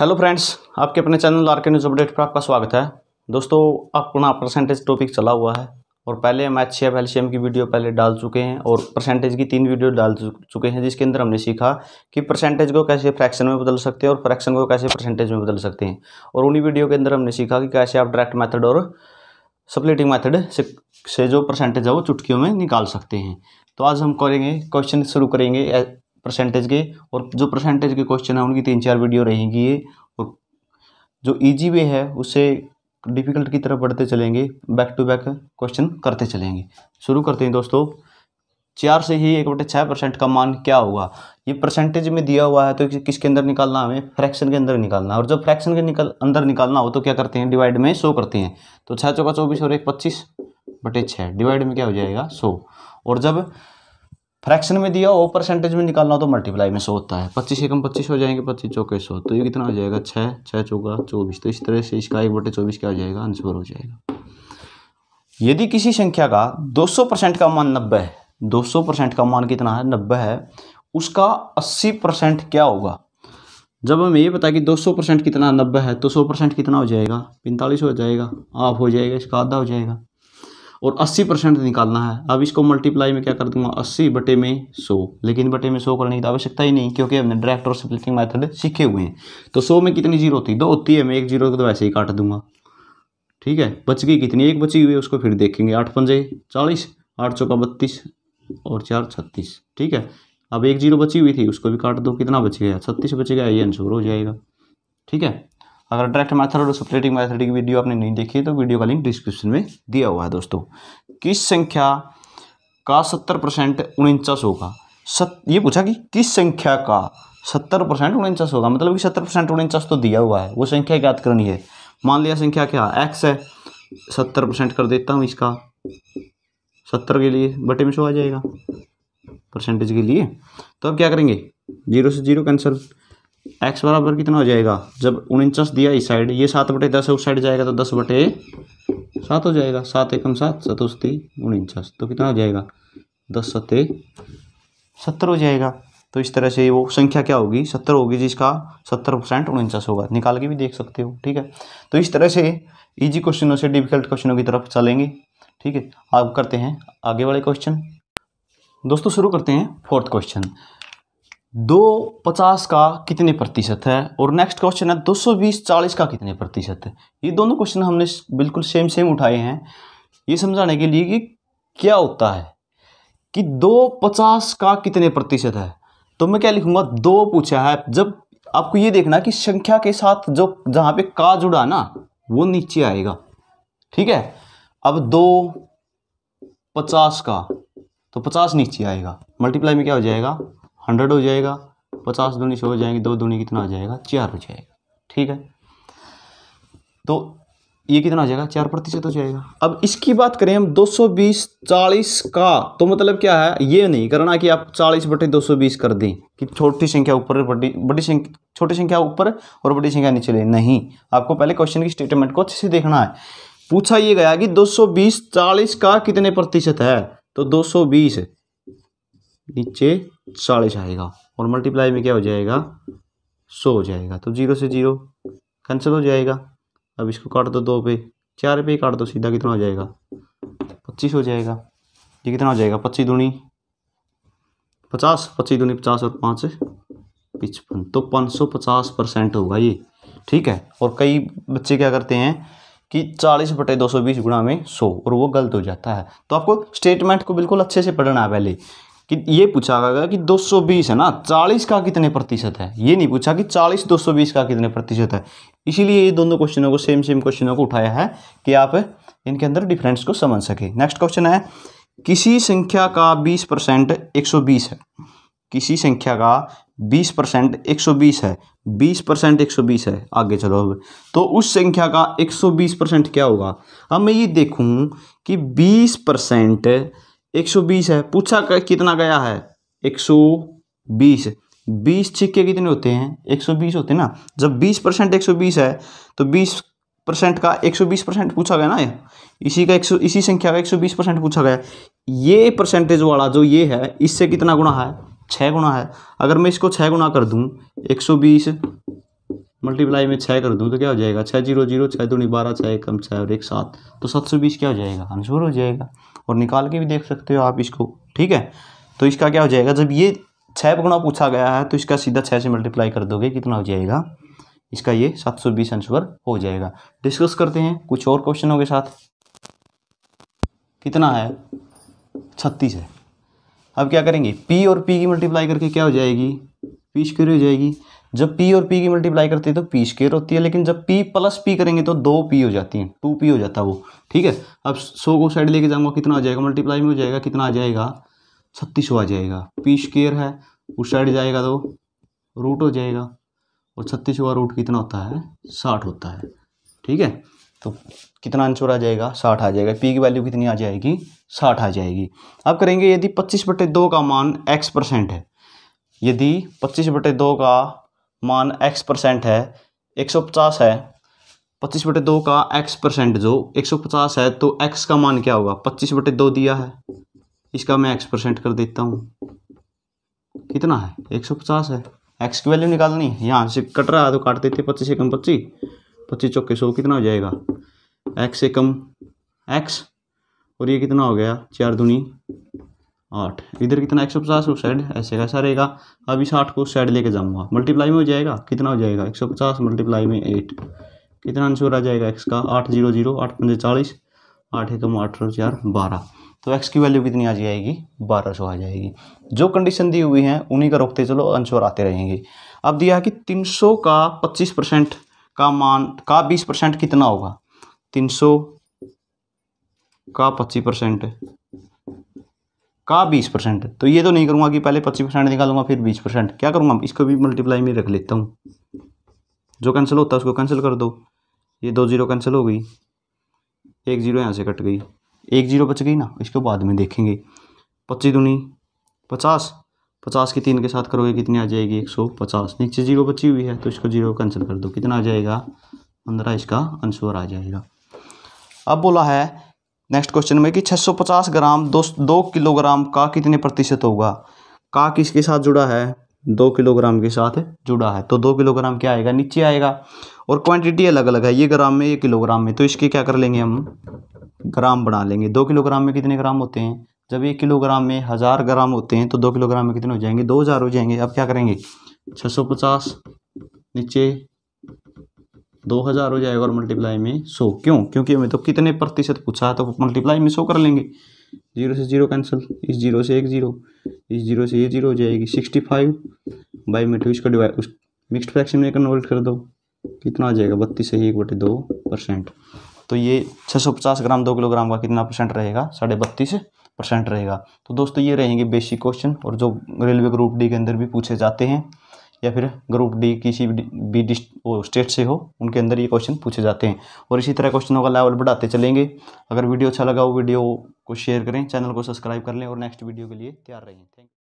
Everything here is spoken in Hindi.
हेलो फ्रेंड्स आपके अपने channel R K news update पर आपका स्वागत है दोस्तों अपना परसेंटेज टॉपिक चला हुआ है और पहले हम एच एफ एम की वीडियो पहले डाल चुके हैं और परसेंटेज की तीन वीडियो डाल चुके हैं जिसके अंदर हमने सीखा कि परसेंटेज को कैसे फ्रैक्शन में बदल सकते हैं और फ्रैक्शन को कैसे परसेंटेज में बदल सकते हैं और उन्हीं वीडियो के अंदर हमने सीखा कि कैसे आप डायरेक्ट मैथड और सप्लेटिंग मैथड से, से जो परसेंटेज है वो चुटकियों में निकाल सकते हैं तो आज हम करेंगे क्वेश्चन शुरू करेंगे परसेंटेज के और जो परसेंटेज के क्वेश्चन हैं उनकी तीन चार वीडियो रहेंगी ये और जो ईजी वे है उससे डिफ़िकल्ट की तरफ बढ़ते चलेंगे बैक टू बैक क्वेश्चन करते चलेंगे शुरू करते हैं दोस्तों चार से ही एक बटे छः परसेंट का मान क्या होगा ये परसेंटेज में दिया हुआ है तो किसके अंदर निकालना हमें फ्रैक्शन के अंदर निकालना है और जब फ्रैक्शन के निकल अंदर निकालना हो तो क्या करते हैं डिवाइड में सो करते हैं तो छः चौका चौबीस और एक पच्चीस बटे छः डिवाइड में क्या हो जाएगा सो और जब फ्रैक्शन में दिया हो परसेंटेज में निकालना हो तो मल्टीप्लाई में सौ होता है पच्चीस एकम पच्चीस हो जाएंगे पच्चीस चौके सौ तो ये कितना हो जाएगा छः छः चौका चौबीस तो इस तरह से इसका एक बटे चौबीस क्या हो जाएगा आंसर हो जाएगा यदि किसी संख्या का दो सौ परसेंट का मान नब्बे है दो सौ परसेंट का मान कितना है नब्बे है उसका अस्सी परसेंट क्या होगा जब हमें ये पता कि 200 परसेंट कितना नब्बे है तो 100 परसेंट कितना हो जाएगा पैंतालीस हो जाएगा आप हो जाएगा इसका आधा हो जाएगा और 80 परसेंट निकालना है अब इसको मल्टीप्लाई में क्या कर दूंगा 80 बटे में 100 लेकिन बटे में 100 करने की तो आवश्यकता ही नहीं क्योंकि हमने डायरेक्ट और स्प्लिटिंग मैथड सीखे हुए हैं तो 100 में कितनी जीरो होती है दो होती है मैं एक जीरो को तो वैसे ही काट दूंगा ठीक है बच गई कितनी एक बची हुई है उसको फिर देखेंगे आठ पंजे चालीस आठ चौका बत्तीस और चार छत्तीस ठीक है अब एक जीरो बची हुई थी उसको भी काट दो कितना बच गया छत्तीस बच गया ये आंसर हो जाएगा ठीक है अगर डायरेक्ट मैथड और सप्लेटिंग मैथड की वीडियो आपने नहीं देखी तो वीडियो का लिंक डिस्क्रिप्शन में दिया हुआ है दोस्तों किस संख्या का सत्तर परसेंट उनचास होगा सत ये पूछा कि किस संख्या का सत्तर परसेंट उनचास होगा मतलब कि सत्तर परसेंट उनचास तो दिया हुआ है वो संख्या ज्ञात करनी है मान लिया संख्या क्या एक्स है सत्तर परसेंट कर देता हूँ इसका सत्तर के लिए बटे में शो आ जाएगा परसेंटेज के लिए तो अब क्या करेंगे जीरो से जीरो कैंसिल एक्स बराबर कितना हो जाएगा जब उनचास दिया इस साइड ये सात बटे दस उस साइड जाएगा तो दस बटे सात हो जाएगा सात एकम सात सतोस्ती उनचास तो कितना हो जाएगा दस सत्ते सत्तर हो जाएगा तो इस तरह से वो संख्या क्या होगी सत्तर होगी जिसका सत्तर परसेंट उनचास होगा निकाल के भी देख सकते हो ठीक है तो इस तरह से इजी क्वेश्चनों से डिफिकल्ट क्वेश्चनों की तरफ चलेंगे ठीक है आप करते हैं आगे वाले क्वेश्चन दोस्तों शुरू करते हैं फोर्थ क्वेश्चन दो पचास का कितने प्रतिशत है और नेक्स्ट क्वेश्चन है दो सौ बीस चालीस का कितने प्रतिशत है ये दोनों क्वेश्चन हमने बिल्कुल सेम सेम उठाए हैं ये समझाने के लिए कि क्या होता है कि दो पचास का कितने प्रतिशत है तो मैं क्या लिखूंगा दो पूछा है जब आपको ये देखना कि संख्या के साथ जो जहाँ पे का जुड़ा ना वो नीचे आएगा ठीक है अब दो पचास का तो पचास नीचे आएगा मल्टीप्लाई में क्या हो जाएगा हंड्रेड हो जाएगा पचास दूनी सौ हो जाएंगे दो दूनी कितना आ जाएगा चार हो जाएगा ठीक है तो ये कितना आ जाएगा चार प्रतिशत हो जाएगा अब इसकी बात करें हम 220 40 का तो मतलब क्या है ये नहीं करना कि आप 40 बटे 220 कर दें कि छोटी संख्या ऊपर बड़ी बड़ी संख्या छोटी संख्या ऊपर और बड़ी संख्या नीचे ले नहीं आपको पहले क्वेश्चन की स्टेटमेंट को अच्छे से देखना है पूछा ये गया कि 220 40 का कितने प्रतिशत है तो बीस नीचे चालीस आएगा और मल्टीप्लाई में क्या हो जाएगा सौ हो जाएगा तो जीरो से जीरो कैंसिल हो जाएगा अब इसको काट दो दो पे चार पे काट दो सीधा कितना हो जाएगा पच्चीस हो जाएगा ये कितना हो जाएगा पच्चीस दूनी पचास पच्चीस दूनी पचास और पाँच पिचपन तो पाँच सौ पचास परसेंट होगा ये ठीक है और कई बच्चे क्या करते हैं कि चालीस बटे दो सौ बीस गुणा में सौ और वो गलत हो जाता है तो आपको स्टेटमेंट को बिल्कुल अच्छे से पढ़ना है पहले कि ये पूछा गया कि 220 है ना 40 का कितने प्रतिशत है ये नहीं पूछा कि 40 220 का कितने प्रतिशत है इसीलिए ये दोनों क्वेश्चनों को सेम सेम क्वेश्चनों को उठाया है कि आप इनके अंदर डिफरेंस को समझ सके नेक्स्ट क्वेश्चन है किसी संख्या का बीस परसेंट एक सौ बीस है किसी संख्या का बीस परसेंट एक सौ बीस है बीस परसेंट एक सौ बीस है आगे चलो अब तो उस संख्या का एक सौ बीस परसेंट क्या होगा अब मैं ये देखूँ कि बीस परसेंट एक सौ बीस है पूछा कितना गया है एक सौ बीस बीस छिक्के कितने होते हैं एक सौ बीस होते हैं ना जब बीस परसेंट एक सौ बीस है तो बीस परसेंट का एक सौ बीस परसेंट पूछा गया ना इसी का एक सौ इसी संख्या का एक सौ बीस परसेंट पूछा गया ये परसेंटेज वाला जो ये है इससे कितना गुणा है छः गुना है अगर मैं इसको छः गुना कर दूँ एक सौ बीस मल्टीप्लाई में छः कर दूँ तो क्या हो जाएगा छः जीरो जीरो छः दूनी बारह छः कम छः और एक सात तो सात सौ बीस क्या हो जाएगा आंसर हो जाएगा और निकाल के भी देख सकते हो आप इसको ठीक है तो इसका क्या हो जाएगा जब ये छः गुणा पूछा गया है तो इसका सीधा छः से मल्टीप्लाई कर दोगे कितना हो जाएगा इसका ये 720 आंसर हो जाएगा डिस्कस करते हैं कुछ और क्वेश्चनों के साथ कितना है छत्तीस है अब क्या करेंगे पी और पी की मल्टीप्लाई करके क्या हो जाएगी पी स्क्र हो जाएगी जब पी और पी की मल्टीप्लाई करते हैं तो पी स्केयर होती है लेकिन जब पी प्लस पी करेंगे तो दो पी हो जाती है टू पी हो जाता है वो ठीक है अब सौ को साइड लेके जाऊंगा कितना आ जाएगा मल्टीप्लाई में हो जाएगा कितना आ जाएगा छत्तीस आ जाएगा पी स्केयर है उस साइड जाएगा तो रूट हो जाएगा और छत्तीस हुआ रूट कितना होता है साठ होता है ठीक है तो कितना आंसर आ जाएगा साठ आ जाएगा पी की वैल्यू कितनी आ जाएगी साठ आ जाएगी अब करेंगे यदि पच्चीस बटे दो का मान एक्स परसेंट है यदि पच्चीस बटे दो का मान एक्स परसेंट है एक सौ पचास है पच्चीस बटे दो का एक्स परसेंट जो एक सौ पचास है तो एक्स का मान क्या होगा पच्चीस बटे दो दिया है इसका मैं एक्स परसेंट कर देता हूँ कितना है एक सौ पचास है एक्स की वैल्यू निकालनी है यहाँ से कट रहा है तो काट देते पच्चीस एकम पच्चीस पच्चीस चौके सौ कितना हो जाएगा एक्स एकम एक्स और ये कितना हो गया चार दुनी आठ इधर कितना एक सौ पचास उस साइड ऐसे कैसा रहेगा अब इस आठ को उस साइड लेके जाऊंगा मल्टीप्लाई में हो जाएगा कितना हो जाएगा एक सौ पचास मल्टीप्लाई में एट कितना आंसर आ जाएगा एक्स का आठ जीरो जीरो आठ पंजे चालीस आठ एकम आठ चार बारह तो एक्स की वैल्यू कितनी आ जाएगी बारह सौ आ जाएगी जो कंडीशन दी हुई है उन्हीं का रोकते चलो आंसर आते रहेंगे अब दिया कि तीन सौ का पच्चीस परसेंट का मान का बीस परसेंट कितना होगा तीन सौ का पच्चीस परसेंट का बीस परसेंट तो ये तो नहीं करूँगा कि पहले पच्चीस परसेंट निकालूंगा फिर बीस परसेंट क्या करूँगा इसको भी मल्टीप्लाई में रख लेता हूँ जो कैंसिल होता है उसको कैंसिल कर दो ये दो जीरो कैंसिल हो गई एक जीरो यहाँ से कट गई एक जीरो बच गई ना इसको बाद में देखेंगे पच्चीस दूनी पचास पचास की तीन के साथ करोगे कितनी आ जाएगी एक सौ पचास नीचे जीरो बची हुई है तो इसको जीरो कैंसिल कर दो कितना आ जाएगा पंद्रह इसका आंसर आ जाएगा अब बोला है नेक्स्ट क्वेश्चन में कि 650 ग्राम दो दो किलोग्राम का कितने प्रतिशत होगा का किसके साथ जुड़ा है दो किलोग्राम के साथ जुड़ा है तो दो किलोग्राम क्या आएगा नीचे आएगा और क्वांटिटी अलग अलग है ये ग्राम में ये किलोग्राम में तो इसके क्या कर लेंगे हम ग्राम बना लेंगे दो किलोग्राम में कितने ग्राम होते हैं जब एक किलोग्राम में हज़ार ग्राम होते हैं तो दो किलोग्राम में कितने हो जाएंगे दो हज़ार हो जाएंगे अब क्या करेंगे छः सौ पचास नीचे दो हज़ार हो जाएगा और मल्टीप्लाई में सो क्यों क्योंकि हमें तो कितने प्रतिशत पूछा तो मल्टीप्लाई में सो कर लेंगे जीरो से जीरो कैंसिल इस जीरो से एक जीरो इस जीरो से ये जीरो हो जाएगी सिक्सटी फाइव बाई में टू इसको डिवाइड उस मिक्सड फ्रैक्शन में कन्वर्ट कर दो कितना आ जाएगा बत्तीस से एक बटे दो परसेंट तो ये छः सौ पचास ग्राम दो किलोग्राम का कितना परसेंट रहेगा साढ़े बत्तीस परसेंट रहेगा तो दोस्तों ये रहेंगे बेसिक क्वेश्चन और जो रेलवे ग्रुप डी के अंदर भी पूछे जाते हैं या फिर ग्रुप डी किसी भी स्टेट से हो उनके अंदर ये क्वेश्चन पूछे जाते हैं और इसी तरह क्वेश्चनों का लेवल बढ़ाते चलेंगे अगर वीडियो अच्छा लगा हो वीडियो को शेयर करें चैनल को सब्सक्राइब कर लें और नेक्स्ट वीडियो के लिए तैयार रहें थैंक